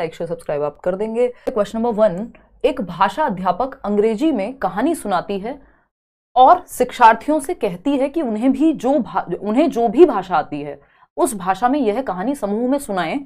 like share subscribe आप कर देंगे क्वेश्चन नंबर वन एक भाषा अध्यापक अंग्रेजी में कहानी सुनाती है और शिक्षार्थियों से कहती है कि उन्हें भी जो उन्हें जो भी भाषा आती है उस भाषा में यह कहानी समूह में सुनाएं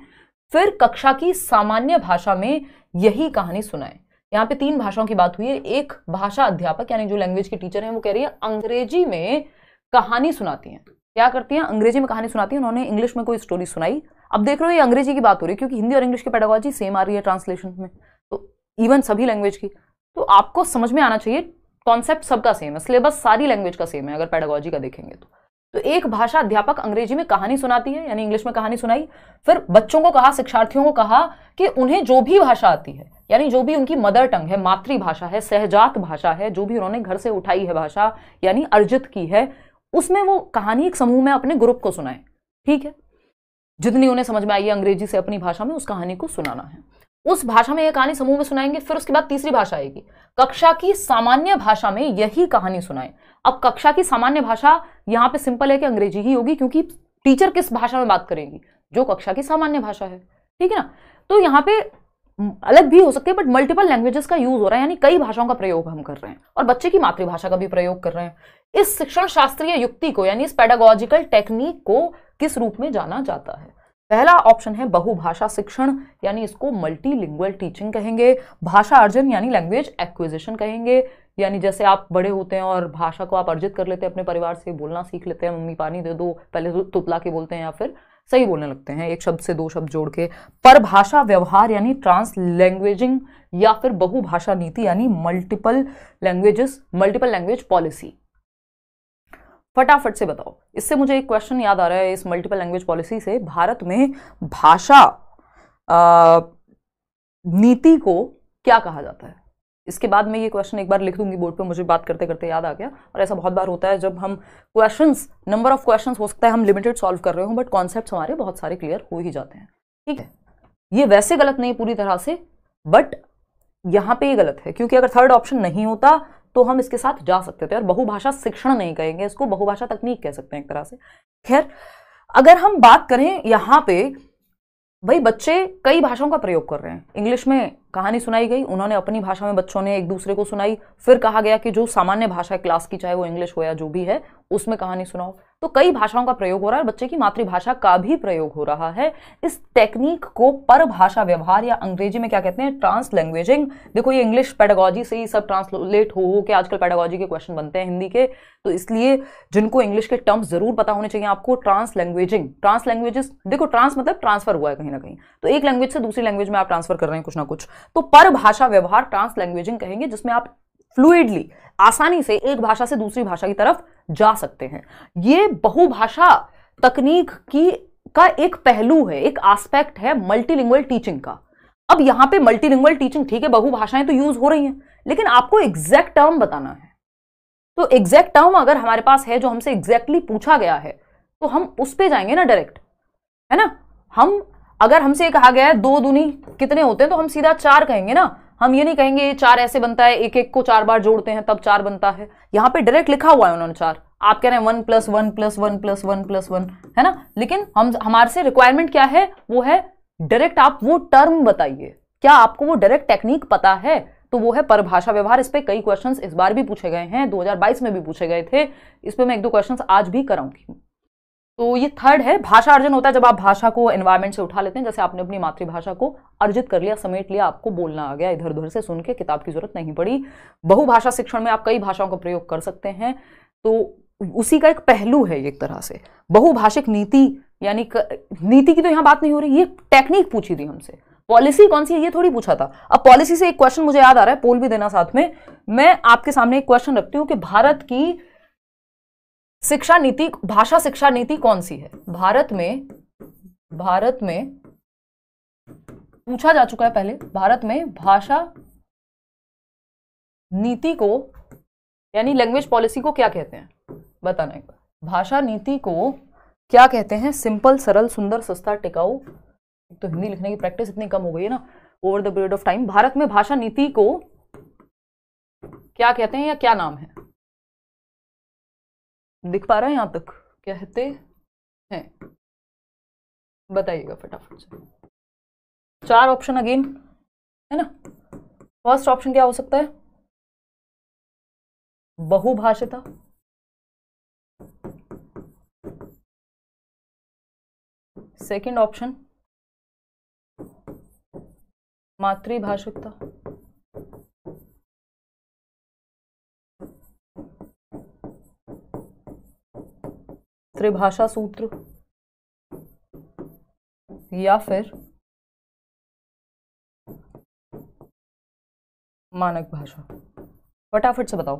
फिर कक्षा की सामान्य भाषा में यही कहानी सुनाएं यहाँ पे तीन भाषाओं की बात हुई है एक भाषा अध्यापक यानी जो लैंग्वेज की टीचर हैं वो कह रही है अंग्रेजी में कहानी सुनाती हैं क्या करती हैं अंग्रेजी में कहानी सुनाती हैं उन्होंने इंग्लिश में कोई स्टोरी सुनाई अब देख रहे हो ये अंग्रेजी की बात हो रही है क्योंकि हिंदी और इंग्लिश की पेडागोजी सेम आ रही है ट्रांसलेशन में तो इवन सभी लैंग्वेज की तो आपको समझ में आना चाहिए कॉन्सेप्ट सबका सेम है सिलेबस सारी लैंग्वेज का सेम है अगर पेडागोजी का देखेंगे तो तो एक भाषा अध्यापक अंग्रेजी में कहानी सुनाती है यानी इंग्लिश में कहानी सुनाई फिर बच्चों को कहा शिक्षार्थियों को कहा कि उन्हें जो भी भाषा आती है यानी जो भी उनकी मदर टंग है मातृभाषा है सहजात भाषा है जो भी उन्होंने घर से उठाई है भाषा यानी अर्जित की है उसमें वो कहानी एक समूह में अपने ग्रुप को सुनाए ठीक है जितनी उन्हें समझ में आई है अंग्रेजी से अपनी भाषा में उस कहानी को सुनाना है उस भाषा में यह कहानी समूह में सुनाएंगे फिर उसके बाद तीसरी भाषा आएगी कक्षा की सामान्य भाषा में यही कहानी सुनाए अब कक्षा की सामान्य भाषा यहाँ पे सिंपल है कि अंग्रेजी ही होगी क्योंकि टीचर किस भाषा में बात करेगी जो कक्षा की सामान्य भाषा है ठीक है ना तो यहाँ पे अलग भी हो सकते हैं बट मल्टीपल लैंग्वेजेस का यूज हो रहा है यानी कई भाषाओं का प्रयोग हम कर रहे हैं और बच्चे की मातृभाषा का भी प्रयोग कर रहे हैं इस शिक्षण शास्त्रीय युक्ति को यानी इस पेडागोजिकल टेक्निक को किस रूप में जाना जाता है पहला ऑप्शन है बहुभाषा शिक्षण यानी इसको मल्टीलिंगुअल टीचिंग कहेंगे भाषा अर्जन यानी लैंग्वेज एक्विजिशन कहेंगे यानी जैसे आप बड़े होते हैं और भाषा को आप अर्जित कर लेते हैं अपने परिवार से बोलना सीख लेते हैं मम्मी पानी दे दो पहले तो तुतला के बोलते हैं या फिर सही बोलने लगते हैं एक शब्द से दो शब्द जोड़ के पर भाषा व्यवहार यानी ट्रांस लैंग्वेजिंग या फिर बहुभाषा नीति यानी multiple languages multiple language policy फटाफट से बताओ इससे मुझे एक क्वेश्चन याद आ रहा है इस मल्टीपल लैंग्वेज पॉलिसी से भारत में भाषा नीति को क्या कहा जाता है इसके बाद मैं ये क्वेश्चन एक बार लिख दूंगी बोर्ड पे मुझे बात करते करते याद आ गया और ऐसा बहुत बार होता है जब हम क्वेश्चंस नंबर ऑफ क्वेश्चंस हो सकता है हम लिमिटेड सॉल्व कर रहे हो बट कॉन्सेप्ट हमारे बहुत सारे क्लियर हो ही जाते हैं ठीक है ये वैसे गलत नहीं पूरी तरह से बट यहाँ पे ये गलत है क्योंकि अगर थर्ड ऑप्शन नहीं होता तो हम इसके साथ जा सकते थे और बहुभाषा शिक्षण नहीं कहेंगे इसको बहुभाषा तकनीक कह सकते हैं एक तरह से खैर अगर हम बात करें यहाँ पे भाई बच्चे कई भाषाओं का प्रयोग कर रहे हैं इंग्लिश में कहानी सुनाई गई उन्होंने अपनी भाषा में बच्चों ने एक दूसरे को सुनाई फिर कहा गया कि जो सामान्य भाषा है क्लास की चाहे वो इंग्लिश हो या जो भी है उसमें कहानी सुनाओ तो कई भाषाओं का प्रयोग हो रहा है बच्चे की मातृभाषा का भी प्रयोग हो रहा है इस टेक्निक को परभाषा व्यवहार या अंग्रेजी में क्या कहते हैं ट्रांस लैंग्वेजिंग देखो ये इंग्लिश पैडोगॉजी से ही सब ट्रांसलेट हो हो के आजकल पेडागोजी के क्वेश्चन बनते हैं हिंदी के तो इसलिए जिनको इंग्लिश के टर्म्स जरूर पता होने चाहिए आपको ट्रांस लैंग्वेजिंग ट्रांस लैंग्वेजेस देखो ट्रांस मतलब ट्रांसफर हुआ है कहीं ना कहीं तो एक लैंग्वेज से दूसरी लैंग्वेज में आप ट्रांसफर कर रहे हैं कुछ ना कुछ तो पर भाषा व्यवहार ट्रांस लैंग्वेजिंग कहेंगे जिसमें आप फ्लूडली आसानी से एक भाषा से दूसरी भाषा की तरफ जा सकते हैं ये बहुभाषा तकनीक की का एक पहलू है एक आस्पेक्ट है मल्टीलिंगुअल टीचिंग का अब यहां पे मल्टीलिंगुअल टीचिंग ठीक है बहुभाषाएं तो यूज हो रही हैं लेकिन आपको एग्जैक्ट टर्म बताना है तो एग्जैक्ट टर्म अगर हमारे पास है जो हमसे एग्जैक्टली exactly पूछा गया है तो हम उस पर जाएंगे ना डायरेक्ट है ना हम अगर हमसे कहा गया है दो दुनी कितने होते हैं तो हम सीधा चार कहेंगे ना हम ये नहीं कहेंगे ये चार ऐसे बनता है एक एक को चार बार जोड़ते हैं तब चार बनता है यहाँ पे डायरेक्ट लिखा हुआ है उन्होंने चार आप कह रहे हैं one plus one plus one plus one plus one है ना लेकिन हम हमारे से रिक्वायरमेंट क्या है वो है डायरेक्ट आप वो टर्म बताइए क्या आपको वो डायरेक्ट टेक्निक पता है तो वो है परिभाषा व्यवहार इस पर कई क्वेश्चन इस बार भी पूछे गए हैं दो में भी पूछे गए थे इस पर मैं एक दो क्वेश्चन आज भी कराऊंगी तो ये थर्ड है भाषा अर्जन होता है जब आप भाषा को एनवायरमेंट से उठा लेते हैं जैसे आपने अपनी मातृभाषा को अर्जित कर लिया समेट लिया आपको बोलना आ गया इधर उधर से सुन के किताब की जरूरत नहीं पड़ी बहुभाषा शिक्षण में आप कई भाषाओं का प्रयोग कर सकते हैं तो उसी का एक पहलू है एक तरह से बहुभाषिक नीति यानी नीति की तो यहाँ बात नहीं हो रही ये टेक्निक पूछी थी हमसे पॉलिसी कौन सी है ये थोड़ी पूछा था अब पॉलिसी से एक क्वेश्चन मुझे याद आ रहा है पोल भी देना साथ में मैं आपके सामने एक क्वेश्चन रखती हूँ कि भारत की शिक्षा नीति भाषा शिक्षा नीति कौन सी है भारत में भारत में पूछा जा चुका है पहले भारत में भाषा नीति को यानी लैंग्वेज पॉलिसी को क्या कहते हैं बताना एक बार भाषा नीति को क्या कहते हैं सिंपल सरल सुंदर सस्ता टिकाऊ तो हिंदी लिखने की प्रैक्टिस इतनी कम हो गई है ना over the period of time Bharat में भाषा नीति को क्या कहते हैं या क्या नाम है दिख पा रहा है यहाँ तक कहते हैं बताइएगा फटाफट से चार ऑप्शन अगेन है ना फर्स्ट ऑप्शन क्या हो सकता है बहुभाषिता सेकंड ऑप्शन मातृभाषिकता त्रिभाषा सूत्र या फिर मानक भाषा फटाफट से बताओ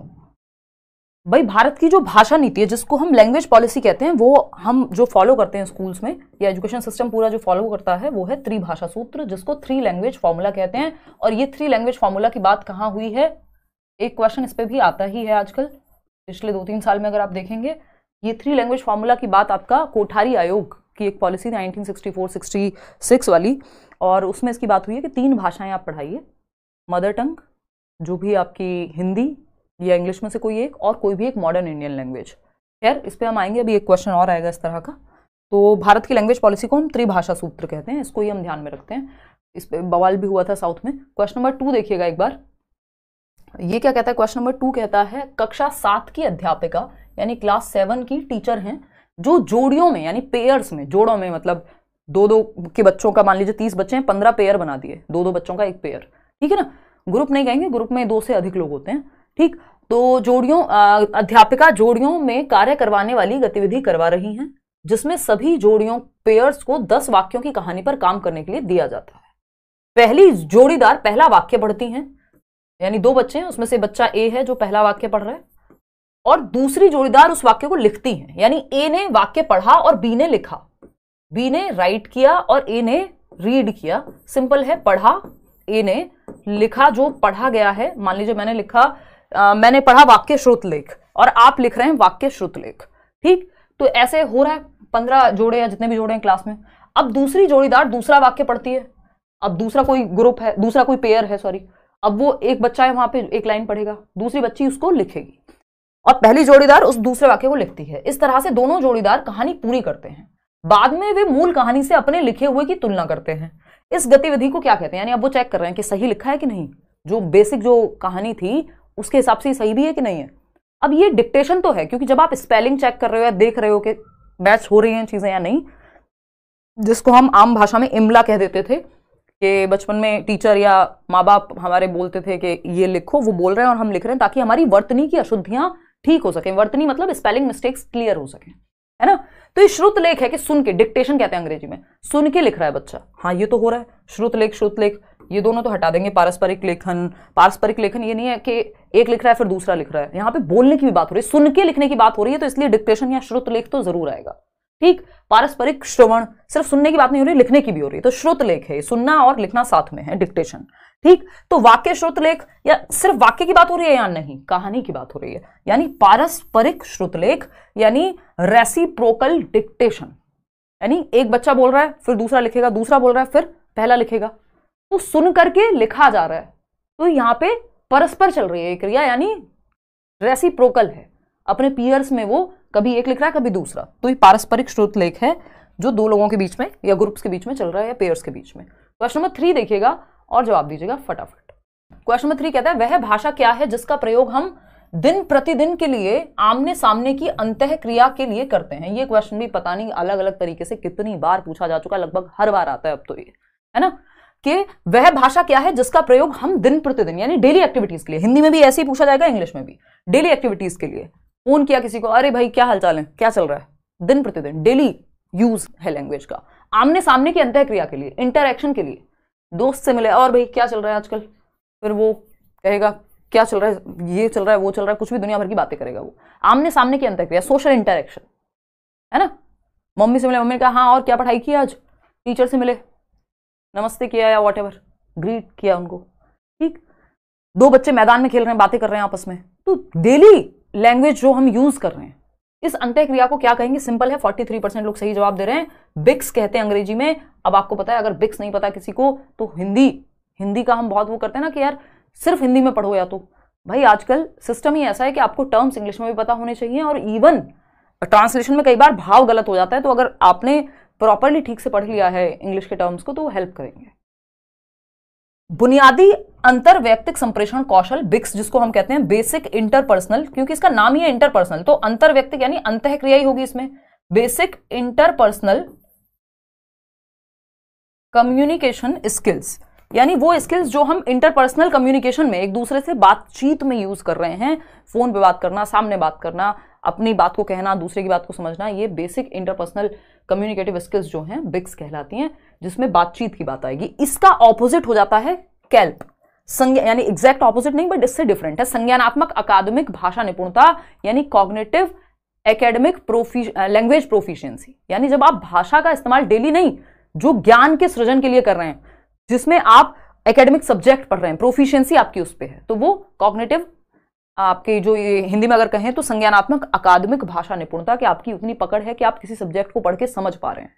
भाई भारत की जो भाषा नीति है जिसको हम लैंग्वेज पॉलिसी कहते हैं वो हम जो फॉलो करते हैं स्कूल्स में या एजुकेशन सिस्टम पूरा जो फॉलो करता है वो है त्रिभाषा सूत्र जिसको थ्री लैंग्वेज फॉर्मूला कहते हैं और ये थ्री लैंग्वेज फॉर्मूला की बात कहाँ हुई है एक क्वेश्चन इस पर भी आता ही है आजकल पिछले दो तीन साल में अगर आप देखेंगे ये थ्री लैंग्वेज फार्मूला की बात आपका कोठारी आयोग की एक पॉलिसी थी 1964-66 वाली और उसमें इसकी बात हुई है कि तीन भाषाएं आप पढ़ाइए मदर टंग जो भी आपकी हिंदी या इंग्लिश में से कोई एक और कोई भी एक मॉडर्न इंडियन लैंग्वेज खैर इस पर हम आएंगे अभी एक क्वेश्चन और आएगा इस तरह का तो भारत की लैंग्वेज पॉलिसी को हम त्रिभाषा सूत्र कहते हैं इसको ही हम ध्यान में रखते हैं इस पर बवाल भी हुआ था साउथ में क्वेश्चन नंबर टू देखिएगा एक बार ये क्या कहता है क्वेश्चन नंबर टू कहता है कक्षा सात की अध्यापिका यानी क्लास सेवन की टीचर हैं जो जोड़ियों में यानी पेयर्स में जोड़ों में मतलब दो दो के बच्चों का मान लीजिए तीस बच्चे हैं पंद्रह पेयर बना दिए दो दो बच्चों का एक पेयर ठीक है ना ग्रुप नहीं कहेंगे ग्रुप में दो से अधिक लोग होते हैं ठीक तो जोड़ियों अध्यापिका जोड़ियों में कार्य करवाने वाली गतिविधि करवा रही हैं जिसमें सभी जोड़ियों पेयर्स को दस वाक्यों की कहानी पर काम करने के लिए दिया जाता है पहली जोड़ीदार पहला वाक्य पढ़ती हैं यानी दो बच्चे हैं उसमें से बच्चा ए है जो पहला वाक्य पढ़ रहा है और दूसरी जोड़ीदार उस वाक्य को लिखती है यानी ए ने वाक्य पढ़ा और बी ने लिखा बी ने राइट किया और ए ने रीड किया सिंपल है पढ़ा ए ने लिखा जो पढ़ा गया है मान लीजिए मैंने लिखा आ, मैंने पढ़ा वाक्य श्रुत लेख और आप लिख रहे हैं वाक्य श्रुत लेख ठीक तो ऐसे हो रहा है पंद्रह जोड़े या जितने भी जोड़े हैं क्लास में अब दूसरी जोड़ीदार दूसरा वाक्य पढ़ती है अब दूसरा कोई ग्रुप है दूसरा कोई पेयर है सॉरी अब वो एक बच्चा है वहां पे एक लाइन पढ़ेगा दूसरी बच्ची उसको लिखेगी और पहली जोड़ीदार उस दूसरे वाक्य को लिखती है इस तरह से दोनों जोड़ीदार कहानी पूरी करते हैं बाद में वे मूल कहानी से अपने लिखे हुए की तुलना करते हैं इस गतिविधि को क्या कहते हैं यानी अब वो चेक कर रहे हैं कि सही लिखा है कि नहीं जो बेसिक जो कहानी थी उसके हिसाब से सही भी है कि नहीं है अब ये डिक्टेशन तो है क्योंकि जब आप स्पेलिंग चेक कर रहे हो या देख रहे हो कि मैच हो रही हैं चीज़ें या नहीं जिसको हम आम भाषा में इमला कह देते थे कि बचपन में टीचर या माँ बाप हमारे बोलते थे कि ये लिखो वो बोल रहे हैं और हम लिख रहे हैं ताकि हमारी वर्तनी की अशुद्धियां ठीक हो सके वर्तनी मतलब स्पेलिंग मिस्टेक्स क्लियर हो सके है ना तो ये श्रुत लेख है कि सुन के डिक्टेशन कहते हैं अंग्रेजी में सुन के लिख रहा है बच्चा हाँ ये तो हो रहा है श्रुत लेख श्रुत लेख ये दोनों तो हटा देंगे पारस्परिक लेखन पारस्परिक लेखन ये नहीं है कि एक लिख रहा है फिर दूसरा लिख रहा है यहाँ पे बोलने की भी बात हो रही है सुन के लिखने की बात हो रही है तो इसलिए डिक्टेशन या श्रुत लेख तो जरूर आएगा ठीक पारस्परिक श्रवण सिर्फ सुनने की बात नहीं हो रही लिखने की भी हो रही है तो श्रोत लेख है सुनना और लिखना साथ में है डिक्टेशन ठीक तो वाक्य श्रोत लेख या सिर्फ वाक्य की बात हो रही है या नहीं कहानी की बात हो रही है यानी पारस्परिक श्रोत लेख यानी रेसिप्रोकल डिक्टेशन यानी एक बच्चा बोल रहा है फिर दूसरा लिखेगा दूसरा बोल रहा है फिर पहला लिखेगा तो सुन करके लिखा जा रहा है तो यहां पे परस्पर चल रही है क्रिया यानी रेसिप्रोकल है अपने पीयर्स में वो कभी एक लिख रहा है कभी दूसरा तो ये पारस्परिक श्रोत लेख है जो दो लोगों के बीच में या ग्रुप्स के बीच में चल रहा है या पेयर्स के बीच में क्वेश्चन नंबर थ्री देखिएगा और जवाब दीजिएगा फटाफट क्वेश्चन नंबर थ्री कहता है वह भाषा क्या है जिसका प्रयोग हम दिन प्रतिदिन के लिए आमने सामने की अंत क्रिया के लिए करते हैं ये क्वेश्चन भी पता नहीं अलग अलग तरीके से कितनी बार पूछा जा चुका लगभग हर बार आता है अब तो ये है ना कि वह भाषा क्या है जिसका प्रयोग हम दिन प्रतिदिन यानी डेली एक्टिविटीज के लिए हिंदी में भी ऐसे ही पूछा जाएगा इंग्लिश में भी डेली एक्टिविटीज के लिए फोन किया किसी को अरे भाई क्या हालचाल है क्या चल रहा है दिन प्रतिदिन डेली यूज है लैंग्वेज का आमने सामने की अंतक्रिया के लिए इंटरेक्शन के लिए दोस्त से मिले और भाई क्या चल रहा है आजकल फिर वो कहेगा क्या चल रहा है ये चल रहा है वो चल रहा है कुछ भी दुनिया भर की बातें करेगा वो आमने सामने की अंतक्रिया सोशल इंटरेक्शन है ना मम्मी से मिले मम्मी ने कहा हाँ और क्या पढ़ाई की आज टीचर से मिले नमस्ते किया या वॉट एवर ग्रीट किया उनको ठीक दो बच्चे मैदान में खेल रहे हैं बातें कर रहे हैं आपस में तो डेली लैंग्वेज जो हम यूज कर रहे हैं इस अंत्य क्रिया को क्या कहेंगे सिंपल है 43 परसेंट लोग सही जवाब दे रहे हैं बिक्स कहते हैं अंग्रेजी में अब आपको पता है अगर बिक्स नहीं पता किसी को तो हिंदी हिंदी का हम बहुत वो करते हैं ना कि यार सिर्फ हिंदी में पढ़ो या तो भाई आजकल सिस्टम ही ऐसा है कि आपको टर्म्स इंग्लिश में भी पता होने चाहिए और इवन ट्रांसलेशन में कई बार भाव गलत हो जाता है तो अगर आपने प्रॉपरली ठीक से पढ़ लिया है इंग्लिश के टर्म्स को तो हेल्प करेंगे बुनियादी अंतर व्यक्तिक संप्रेषण कौशल बिक्स जिसको हम कहते हैं बेसिक इंटरपर्सनल क्योंकि इसका नाम ही है इंटरपर्सनल तो अंतर व्यक्तिक यानी अंत क्रिया ही होगी इसमें बेसिक इंटरपर्सनल कम्युनिकेशन स्किल्स यानी वो स्किल्स जो हम इंटरपर्सनल कम्युनिकेशन में एक दूसरे से बातचीत में यूज़ कर रहे हैं फ़ोन पे बात करना सामने बात करना अपनी बात को कहना दूसरे की बात को समझना ये बेसिक इंटरपर्सनल कम्युनिकेटिव स्किल्स जो हैं बिक्स कहलाती हैं जिसमें बातचीत की बात आएगी इसका ऑपोजिट हो जाता है कैल्प संज्ञा यानी एग्जैक्ट ऑपोजिट नहीं बट इससे डिफरेंट है संज्ञानात्मक अकादमिक भाषा निपुणता यानी कॉग्नेटिव एकेडमिक प्रोफी लैंग्वेज प्रोफिशियंसी यानी जब आप भाषा का इस्तेमाल डेली नहीं जो ज्ञान के सृजन के लिए कर रहे हैं जिसमें आप एकेडमिक सब्जेक्ट पढ़ रहे हैं प्रोफिशियंसी आपकी उस पर है तो वो कॉग्नेटिव आपके जो ये हिंदी में अगर कहें तो संज्ञानात्मक अकादमिक भाषा निपुणता कि आपकी उतनी पकड़ है कि आप किसी सब्जेक्ट को पढ़ के समझ पा रहे हैं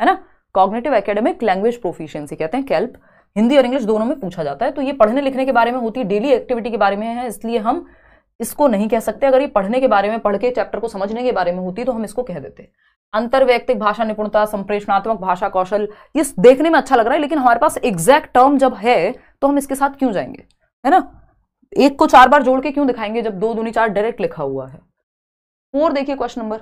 है ना कॉग्नेटिव एकेडमिक लैंग्वेज प्रोफिशियंसी कहते हैं कैल्प हिंदी और इंग्लिश दोनों में पूछा जाता है तो ये पढ़ने लिखने के बारे में होती है डेली एक्टिविटी के बारे में है इसलिए हम इसको नहीं कह सकते अगर ये पढ़ने के बारे में पढ़ के चैप्टर को समझने के बारे में होती तो हम इसको कह देते अंतर्व्यक्तिक भाषा निपुणता संप्रेषणात्मक भाषा कौशल ये देखने में अच्छा लग रहा है लेकिन हमारे पास एग्जैक्ट टर्म जब है तो हम इसके साथ क्यों जाएंगे है ना एक को चार बार जोड़ के क्यों दिखाएंगे जब दो दूनी चार डायरेक्ट लिखा हुआ है फोर देखिए क्वेश्चन नंबर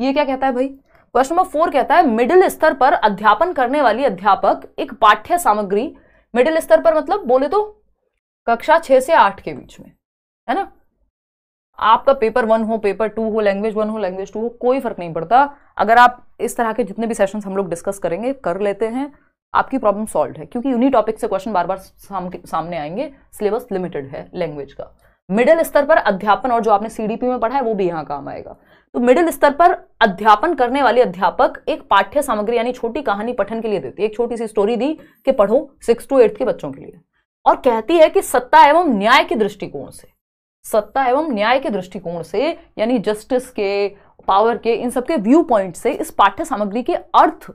ये क्या कहता है भाई क्वेश्चन नंबर फोर कहता है मिडिल स्तर पर अध्यापन करने वाली अध्यापक एक पाठ्य सामग्री मिडिल स्तर पर मतलब बोले तो कक्षा छह से आठ के बीच में है ना आपका पेपर वन हो पेपर टू हो लैंग्वेज वन हो लैंग्वेज टू हो कोई फर्क नहीं पड़ता अगर आप इस तरह के जितने भी सेशन हम लोग डिस्कस करेंगे कर लेते हैं आपकी प्रॉब्लम सॉल्व है क्योंकि यूनी टॉपिक से क्वेश्चन बार बार साम, सामने आएंगे सिलेबस लिमिटेड है लैंग्वेज का मिडिल स्तर पर अध्यापन और जो आपने सीडीपी में पढ़ा है वो भी यहाँ काम आएगा तो मिडिल स्तर पर अध्यापन करने वाले अध्यापक एक पाठ्य सामग्री यानी छोटी कहानी पठन के लिए देती है एक छोटी सी स्टोरी दी कि पढ़ो सिक्स टू एट्थ के बच्चों के लिए और कहती है कि सत्ता एवं न्याय के दृष्टिकोण से सत्ता एवं न्याय के दृष्टिकोण से यानी जस्टिस के पावर के इन सबके व्यू पॉइंट से इस पाठ्य सामग्री के अर्थ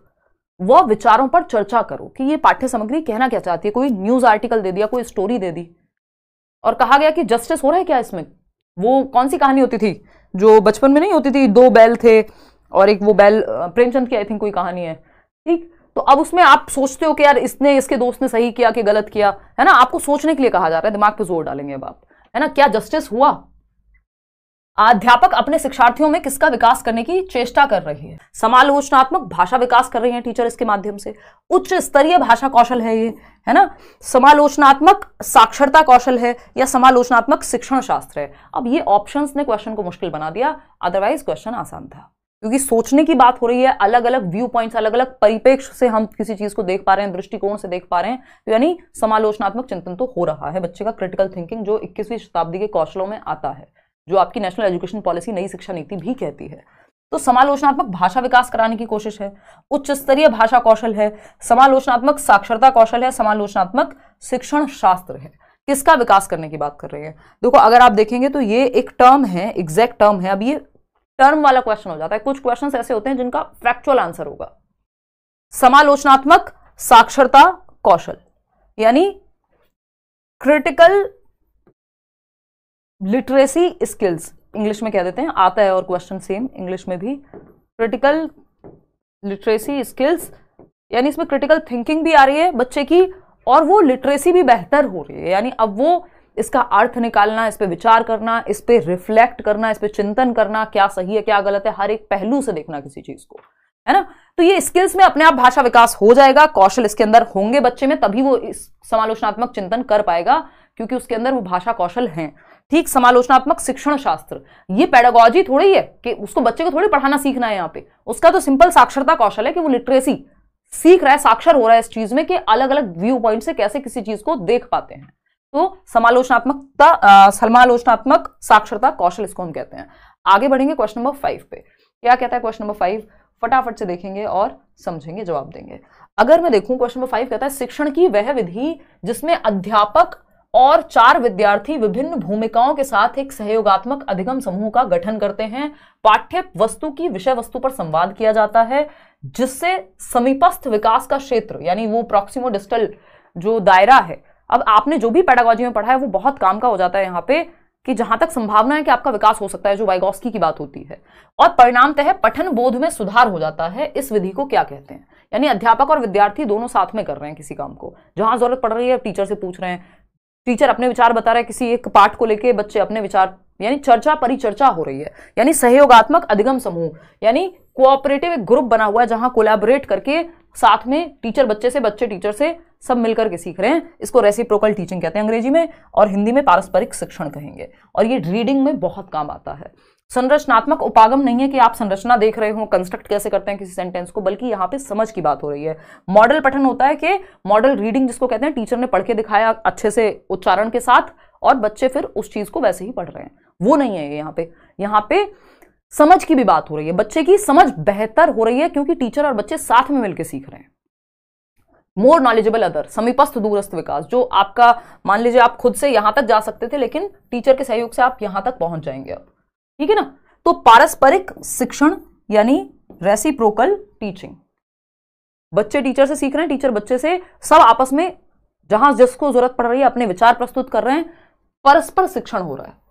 व विचारों पर चर्चा करो कि ये पाठ्य सामग्री कहना क्या चाहती है कोई न्यूज आर्टिकल दे दिया कोई स्टोरी दे दी और कहा गया कि जस्टिस हो रहा है क्या इसमें वो कौन सी कहानी होती थी जो बचपन में नहीं होती थी दो बैल थे और एक वो बैल प्रेमचंद की आई थिंक कोई कहानी है ठीक तो अब उसमें आप सोचते हो कि यार इसने इसके दोस्त ने सही किया कि गलत किया है ना आपको सोचने के लिए कहा जा रहा है दिमाग पे जोर डालेंगे अब आप है ना क्या जस्टिस हुआ अध्यापक अपने शिक्षार्थियों में किसका विकास करने की चेष्टा कर रही है समालोचनात्मक भाषा विकास कर रही है टीचर इसके माध्यम से उच्च स्तरीय भाषा कौशल है ये है ना समालोचनात्मक साक्षरता कौशल है या समालोचनात्मक शिक्षण शास्त्र है अब ये ऑप्शंस ने क्वेश्चन को मुश्किल बना दिया अदरवाइज क्वेश्चन आसान था क्योंकि सोचने की बात हो रही है अलग अलग व्यू पॉइंट अलग अलग परिपेक्ष से हम किसी चीज को देख पा रहे हैं दृष्टिकोण से देख पा रहे हैं तो यानी समालोचनात्मक चिंतन तो हो रहा है बच्चे का क्रिटिकल थिंकिंग जो 21वीं शताब्दी के कौशलों में आता है जो आपकी नेशनल एजुकेशन पॉलिसी नई शिक्षा नीति भी कहती है तो समालोचनात्मक भाषा विकास कराने की कोशिश है उच्च स्तरीय भाषा कौशल है समालोचनात्मक साक्षरता कौशल है समालोचनात्मक शिक्षण शास्त्र है किसका विकास करने की बात कर रहे हैं देखो अगर आप देखेंगे तो ये एक टर्म है एग्जैक्ट टर्म है अब ये टर्म वाला क्वेश्चन हो जाता है कुछ क्वेश्चन ऐसे होते हैं जिनका फैक्चुअल आंसर होगा समालोचनात्मक साक्षरता कौशल यानी क्रिटिकल लिटरेसी स्किल्स इंग्लिश में कह देते हैं आता है और क्वेश्चन सेम इंग्लिश में भी क्रिटिकल लिटरेसी स्किल्स यानी इसमें क्रिटिकल थिंकिंग भी आ रही है बच्चे की और वो लिटरेसी भी बेहतर हो रही है यानी अब वो इसका अर्थ निकालना इस पर विचार करना इस पर रिफ्लेक्ट करना इस पर चिंतन करना क्या सही है क्या गलत है हर एक पहलू से देखना किसी चीज को है ना तो ये स्किल्स में अपने आप भाषा विकास हो जाएगा कौशल इसके अंदर होंगे बच्चे में तभी वो इस समालोचनात्मक चिंतन कर पाएगा क्योंकि उसके अंदर वो भाषा कौशल है ठीक समालोचनात्मक शिक्षण शास्त्र ये पेडागोजी थोड़ी है कि उसको बच्चे को थोड़ी पढ़ाना सीखना है यहाँ पे उसका तो सिंपल साक्षरता कौशल है कि वो लिटरेसी सीख रहा है साक्षर हो रहा है इस चीज में कि अलग अलग व्यू पॉइंट से कैसे किसी चीज को देख पाते हैं तो समालोचनात्मकता समालोचनात्मक साक्षरता कौशल इसको हम कहते हैं आगे बढ़ेंगे क्वेश्चन नंबर फाइव पे क्या कहता है क्वेश्चन नंबर फाइव फटाफट से देखेंगे और समझेंगे जवाब देंगे अगर मैं देखूं क्वेश्चन नंबर फाइव कहता है शिक्षण की वह विधि जिसमें अध्यापक और चार विद्यार्थी विभिन्न भूमिकाओं के साथ एक सहयोगात्मक अधिगम समूह का गठन करते हैं पाठ्य वस्तु की विषय वस्तु पर संवाद किया जाता है जिससे समीपस्थ विकास का क्षेत्र यानी वो प्रॉक्सिमो डिस्टल जो दायरा है अब आपने जो भी पैडागॉजी में पढ़ा है वो बहुत काम का हो जाता है यहाँ पे कि जहां तक संभावना है कि आपका विकास हो सकता है जो वाइगोस्की की बात होती है और परिणाम तह पठन बोध में सुधार हो जाता है इस विधि को क्या कहते हैं यानी अध्यापक और विद्यार्थी दोनों साथ में कर रहे हैं किसी काम को जहां जरूरत पड़ रही है टीचर से पूछ रहे हैं टीचर अपने विचार बता रहे हैं किसी एक पाठ को लेके बच्चे अपने विचार यानी चर्चा परिचर्चा हो रही है यानी सहयोगात्मक अधिगम समूह यानी कोऑपरेटिव एक ग्रुप बना हुआ है जहां कोलैबोरेट करके साथ में टीचर बच्चे से बच्चे टीचर से सब मिलकर के सीख रहे हैं इसको रेसिप्रोकल टीचिंग कहते हैं अंग्रेजी में और हिंदी में पारस्परिक शिक्षण कहेंगे और ये रीडिंग में बहुत काम आता है संरचनात्मक उपागम नहीं है कि आप संरचना देख रहे हो कंस्ट्रक्ट कैसे करते हैं किसी सेंटेंस को बल्कि यहाँ पे समझ की बात हो रही है मॉडल पठन होता है कि मॉडल रीडिंग जिसको कहते हैं टीचर ने पढ़ के दिखाया अच्छे से उच्चारण के साथ और बच्चे फिर उस चीज़ को वैसे ही पढ़ रहे हैं वो नहीं है यहाँ पे यहाँ पे समझ की भी बात हो रही है बच्चे की समझ बेहतर हो रही है क्योंकि टीचर और बच्चे साथ में मिलकर सीख रहे हैं मोर नॉलेजेबल अदर समीपस्थ दूरस्थ विकास जो आपका मान लीजिए आप खुद से यहां तक जा सकते थे लेकिन टीचर के सहयोग से आप यहां तक पहुंच जाएंगे अब ठीक है ना तो पारस्परिक शिक्षण यानी रेसिप्रोकल टीचिंग बच्चे टीचर से सीख रहे हैं टीचर बच्चे से सब आपस में जहां जिसको जरूरत पड़ रही है अपने विचार प्रस्तुत कर रहे हैं परस्पर शिक्षण हो रहा है